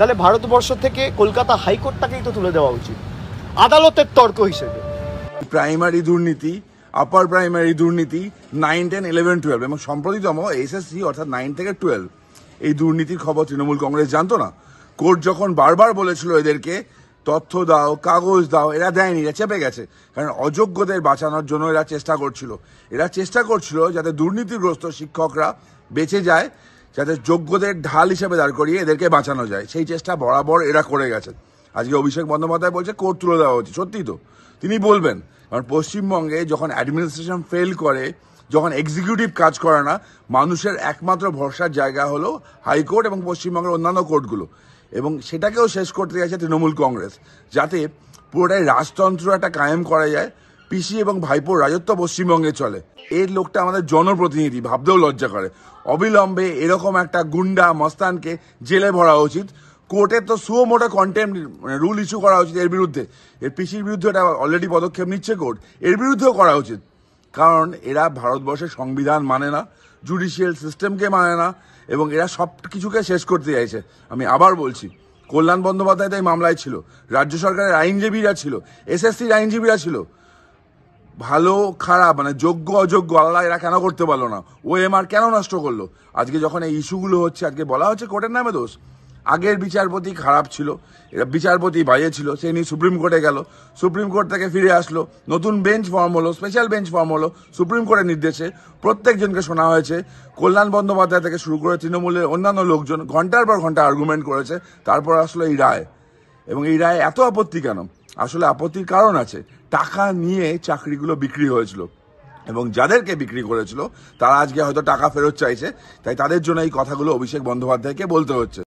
তাহলে ভারতবর্ষ থেকে কলকাতা হাইকোর্টটাকেই তো তুলে দেওয়া উচিত আদালতের তর্ক হিসেবে প্রাইমারি দুর্নীতি আপার প্রাইমারি দুর্নীতি নাইন টেন ইলেভেন টুয়েলভ এবং সম্প্রতিতম এসএসসি অর্থাৎ নাইন থেকে টুয়েলভ এই দুর্নীতির খবর তৃণমূল কংগ্রেস জানতো না কোর্ট যখন বারবার বলেছিল এদেরকে তথ্য দাও কাগজ দাও এরা দেয়নি এরা চেপে গেছে কারণ অযোগ্যদের বাঁচানোর জন্য এরা চেষ্টা করছিল এরা চেষ্টা করছিল যাতে দুর্নীতিগ্রস্ত শিক্ষকরা বেঁচে যায় যাতে যোগ্যদের ঢাল হিসেবে দাঁড় করিয়ে এদেরকে বাঁচানো যায় সেই চেষ্টা বরাবর এরা করে গেছেন আজকে অভিষেক বন্দ্যোপাধ্যায় বলছে কোর্ট তুলে দেওয়া উচিত সত্যি তো তিনি বলবেন কারণ পশ্চিমবঙ্গে যখন অ্যাডমিনিস্ট্রেশন ফেল করে যখন এক্সিকিউটিভ কাজ করে না মানুষের একমাত্র ভরসার জায়গা হলো হাইকোর্ট এবং পশ্চিমবঙ্গের অন্যান্য কোর্টগুলো এবং সেটাকেও শেষ করতে গেছে তৃণমূল কংগ্রেস যাতে পুরোটাই রাজতন্ত্র একটা কায়েম করা যায় পিসি এবং ভাইপোর রাজত্ব পশ্চিমবঙ্গে চলে এর লোকটা আমাদের জনপ্রতিনিধি ভাবতেও লজ্জা করে অবিলম্বে এরকম একটা গুন্ডা মস্তানকে জেলে ভরা উচিত কোর্টের তো সুও মোটা মানে রুল ইস্যু করা উচিত এর বিরুদ্ধে এর পিসির বিরুদ্ধে এটা অলরেডি পদক্ষেপ নিচ্ছে কোর্ট এর বিরুদ্ধেও করা উচিত কারণ এরা ভারতবর্ষের সংবিধান মানে না জুডিশিয়াল সিস্টেমকে মানে না এবং এরা সব কিছুকে শেষ করতে চাইছে আমি আবার বলছি কল্যাণ বন্দ্যোপাধ্যায় তাই মামলায় ছিল রাজ্য সরকারের আইনজীবীরা ছিল এসএসসির আইনজীবীরা ছিল ভালো খারাপ মানে যোগ্য অযোগ্য আলাদা এরা কেন করতে পারলো না ও এম আর কেন নষ্ট করলো আজকে যখন এই ইস্যুগুলো হচ্ছে আজকে বলা হচ্ছে কোর্টের নামে দোষ আগের বিচারপতি খারাপ ছিল এরা বিচারপতি বাইরে ছিল সে নিয়ে সুপ্রিম কোর্টে গেল সুপ্রিম কোর্ট থেকে ফিরে আসলো নতুন বেঞ্চ ফর্ম হলো স্পেশাল বেঞ্চ ফর্ম হলো সুপ্রিম কোর্টের নির্দেশে প্রত্যেকজনকে শোনা হয়েছে কল্যাণ বন্দ্যোপাধ্যায় থেকে শুরু করে তৃণমূলের অন্যান্য লোকজন ঘন্টার পর ঘন্টা আর্গুমেন্ট করেছে তারপর আসলো এই রায় এবং এই রায় এত আপত্তি কেন আসলে আপত্তির কারণ আছে টাকা নিয়ে চাকরিগুলো বিক্রি হয়েছিল এবং যাদেরকে বিক্রি করেছিল তারা আজকে হয়তো টাকা ফেরত চাইছে তাই তাদের জন্য এই কথাগুলো অভিষেক বন্দ্যোপাধ্যায়কে বলতে হচ্ছে